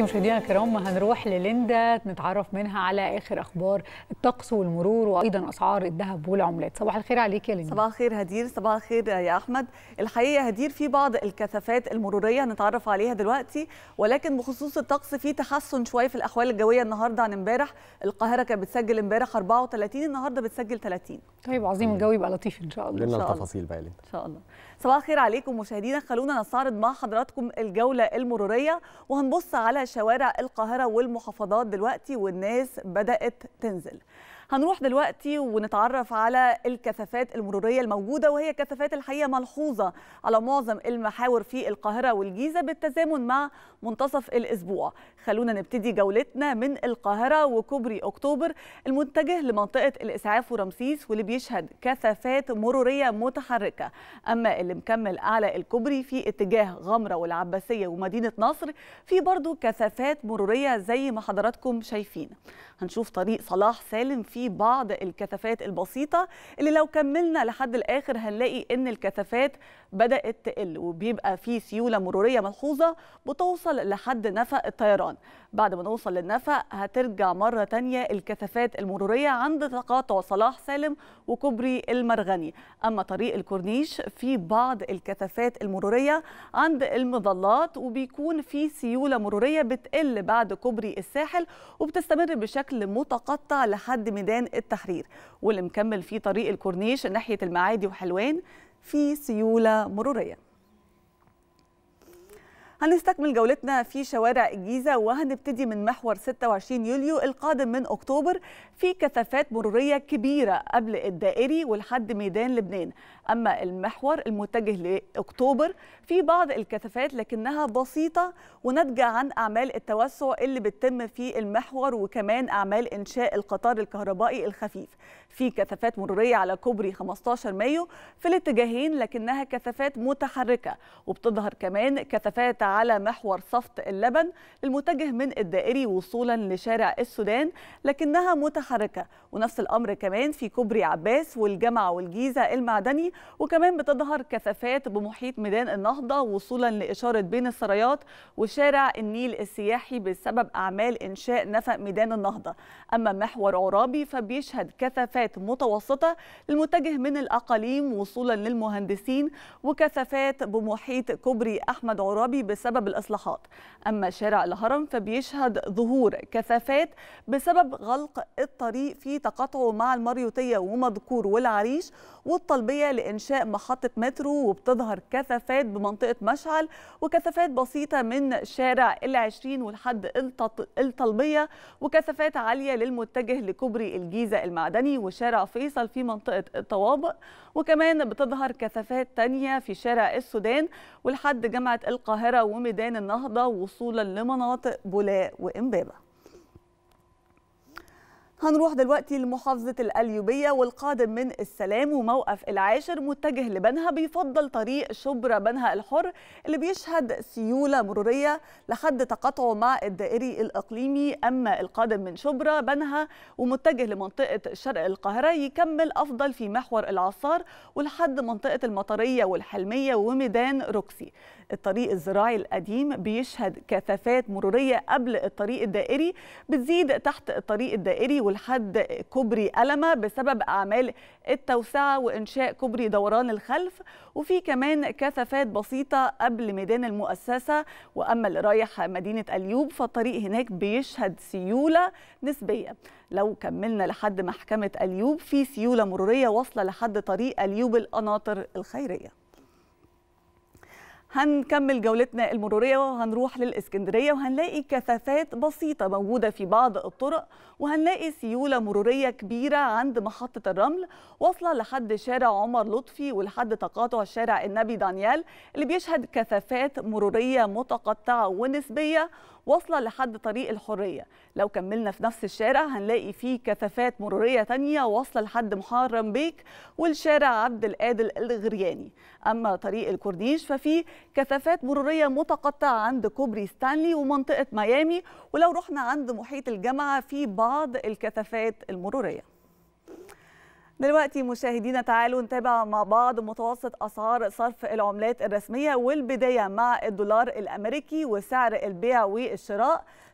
دلوقتي مشاهدينا الكرام هنروح لليندا نتعرف منها على اخر اخبار الطقس والمرور وايضا اسعار الذهب والعملات صباح الخير عليك يا ليندا صباح الخير هدير صباح الخير يا احمد الحقيقه هدير في بعض الكثافات المروريه هنتعرف عليها دلوقتي ولكن بخصوص الطقس في تحسن شويه في الاحوال الجويه النهارده عن امبارح القاهره كانت بتسجل امبارح 34 النهارده بتسجل 30 طيب عظيم الجو يبقى لطيف ان شاء الله لنا التفاصيل بقى ان شاء الله صباح الخير عليكم مشاهدينا خلونا نستعرض مع حضراتكم الجولة المرورية وهنبص على شوارع القاهرة والمحافظات دلوقتي والناس بدأت تنزل هنروح دلوقتي ونتعرف على الكثافات المرورية الموجودة وهي كثافات الحقيقة ملحوظة على معظم المحاور في القاهرة والجيزة بالتزامن مع منتصف الأسبوع خلونا نبتدي جولتنا من القاهرة وكوبري أكتوبر المتجه لمنطقة الإسعاف ورمسيس واللي بيشهد كثافات مرورية متحركة أما اللي مكمل أعلى الكوبري في اتجاه غمرة والعباسية ومدينة نصر في برضو كثافات مرورية زي ما حضراتكم شايفين هنشوف طريق صلاح سالم في في بعض الكثافات البسيطة اللي لو كملنا لحد الآخر هنلاقي إن الكثافات بدأت تقل وبيبقى في سيولة مرورية ملحوظة بتوصل لحد نفق الطيران بعد ما نوصل للنفق هترجع مرة تانية الكثافات المرورية عند تقاطع صلاح سالم وكوبري المرغني أما طريق الكورنيش في بعض الكثافات المرورية عند المظلات وبيكون في سيولة مرورية بتقل بعد كوبري الساحل وبتستمر بشكل متقطع لحد ميدان ميدان التحرير واللي مكمل فيه طريق الكورنيش ناحية المعادي وحلوان في سيولة مرورية هنستكمل جولتنا في شوارع الجيزة وهنبتدي من محور 26 يوليو القادم من أكتوبر في كثافات مرورية كبيرة قبل الدائري ولحد ميدان لبنان أما المحور المتجه لأكتوبر في بعض الكثافات لكنها بسيطة وناتجة عن أعمال التوسع اللي بتتم في المحور وكمان أعمال إنشاء القطار الكهربائي الخفيف في كثافات مرورية على كوبري 15 مايو في الاتجاهين لكنها كثافات متحركة وبتظهر كمان كثافات على محور صفت اللبن المتجه من الدائري وصولا لشارع السودان لكنها متحركة ونفس الأمر كمان في كوبري عباس والجامعة والجيزة المعدني وكمان بتظهر كثافات بمحيط ميدان النهضة وصولا لإشارة بين السرايات وشارع النيل السياحي بسبب أعمال إنشاء نفق ميدان النهضة أما محور عرابي فبيشهد كثافات متوسطة المتجه من الأقاليم وصولا للمهندسين وكثافات بمحيط كوبري أحمد عرابي بسبب بسبب الإصلاحات أما شارع الهرم فبيشهد ظهور كثافات بسبب غلق الطريق في تقاطعه مع المريوطية ومذكور والعريش والطلبية لإنشاء محطة مترو وبتظهر كثافات بمنطقة مشعل وكثافات بسيطة من شارع ال20 ولحد الطلبية وكثافات عالية للمتجه لكوبري الجيزة المعدني وشارع فيصل في منطقة الطوابق وكمان بتظهر كثافات تانية في شارع السودان ولحد جامعة القاهرة وميدان النهضة وصولا لمناطق بولاق وإمبابة هنروح دلوقتي لمحافظة الأليوبية والقادم من السلام وموقف العاشر متجه لبنها بيفضل طريق شبرا بنها الحر اللي بيشهد سيولة مرورية لحد تقاطعه مع الدائري الإقليمي أما القادم من شبرا بنها ومتجه لمنطقة شرق القاهرة يكمل أفضل في محور العصار ولحد منطقة المطرية والحلمية وميدان روكسي الطريق الزراعي القديم بيشهد كثافات مرورية قبل الطريق الدائري بتزيد تحت الطريق الدائري والحد كوبري ألمة بسبب أعمال التوسعة وإنشاء كوبري دوران الخلف وفي كمان كثافات بسيطة قبل ميدان المؤسسة وأما اللي رايح مدينة اليوب فالطريق هناك بيشهد سيولة نسبية لو كملنا لحد محكمة اليوب في سيولة مرورية واصلة لحد طريق اليوب القناطر الخيرية هنكمل جولتنا المرورية وهنروح للإسكندرية وهنلاقي كثافات بسيطة موجودة في بعض الطرق وهنلاقي سيولة مرورية كبيرة عند محطة الرمل واصلة لحد شارع عمر لطفي ولحد تقاطع شارع النبي دانيال اللي بيشهد كثافات مرورية متقطعة ونسبية واصله لحد طريق الحريه لو كملنا في نفس الشارع هنلاقي فيه كثافات مروريه تانيه واصله لحد محرم بيك والشارع عبد القادر الغرياني اما طريق الكورنيش ففيه كثافات مروريه متقطعه عند كوبري ستانلي ومنطقه ميامي ولو رحنا عند محيط الجامعه في بعض الكثافات المروريه دلوقتي مشاهدينا تعالوا نتابع مع بعض متوسط اسعار صرف العملات الرسميه والبدايه مع الدولار الامريكي وسعر البيع والشراء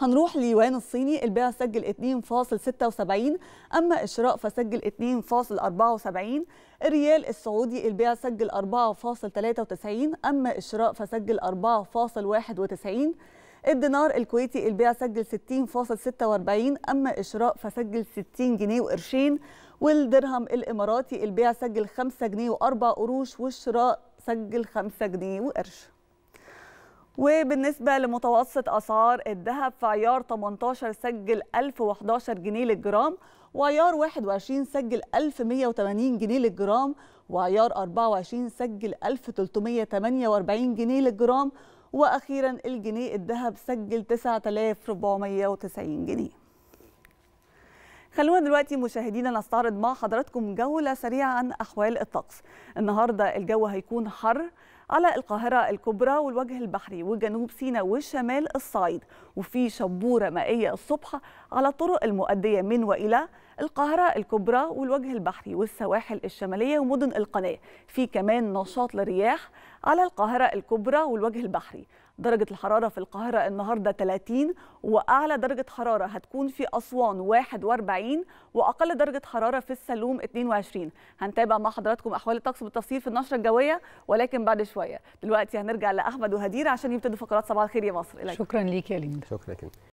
هنروح ليوان الصيني البيع سجل 2.76 أما إشراء فسجل 2.74 الريال السعودي البيع سجل 4.93 أما إشراء فسجل 4.91 الدينار الكويتي البيع سجل 60.46 أما إشراء فسجل 60 جنيه وقرشين والدرهم الإماراتي البيع سجل 5 جنيه و4 قروش والشراء سجل 5 جنيه وقرش وبالنسبة لمتوسط أسعار الذهب فعيار 18 سجل 1011 جنيه للجرام وعيار 21 سجل 1180 جنيه للجرام وعيار 24 سجل 1348 جنيه للجرام وأخيرا الجنيه الذهب سجل 9490 جنيه خلونا دلوقتي مشاهدينا نستعرض مع حضراتكم جولة سريعة عن أحوال الطقس النهاردة الجو هيكون حر على القاهرة الكبرى والوجه البحري وجنوب سيناء وشمال الصعيد وفي شبورة مائية الصبح على الطرق المؤدية من وإلى القاهرة الكبرى والوجه البحري والسواحل الشمالية ومدن القناة في كمان نشاط للرياح على القاهرة الكبرى والوجه البحري درجة الحرارة في القاهرة النهاردة 30 وأعلى درجة حرارة هتكون في أسوان 41 وأقل درجة حرارة في السلوم 22 هنتابع مع حضراتكم أحوال الطقس بالتفصيل في النشرة الجوية ولكن بعد شوية دلوقتي هنرجع لأحمد وهدير عشان يبتدوا فقرات صباح الخير يا مصر إليك. شكرا ليك يا ليندا شكرا لك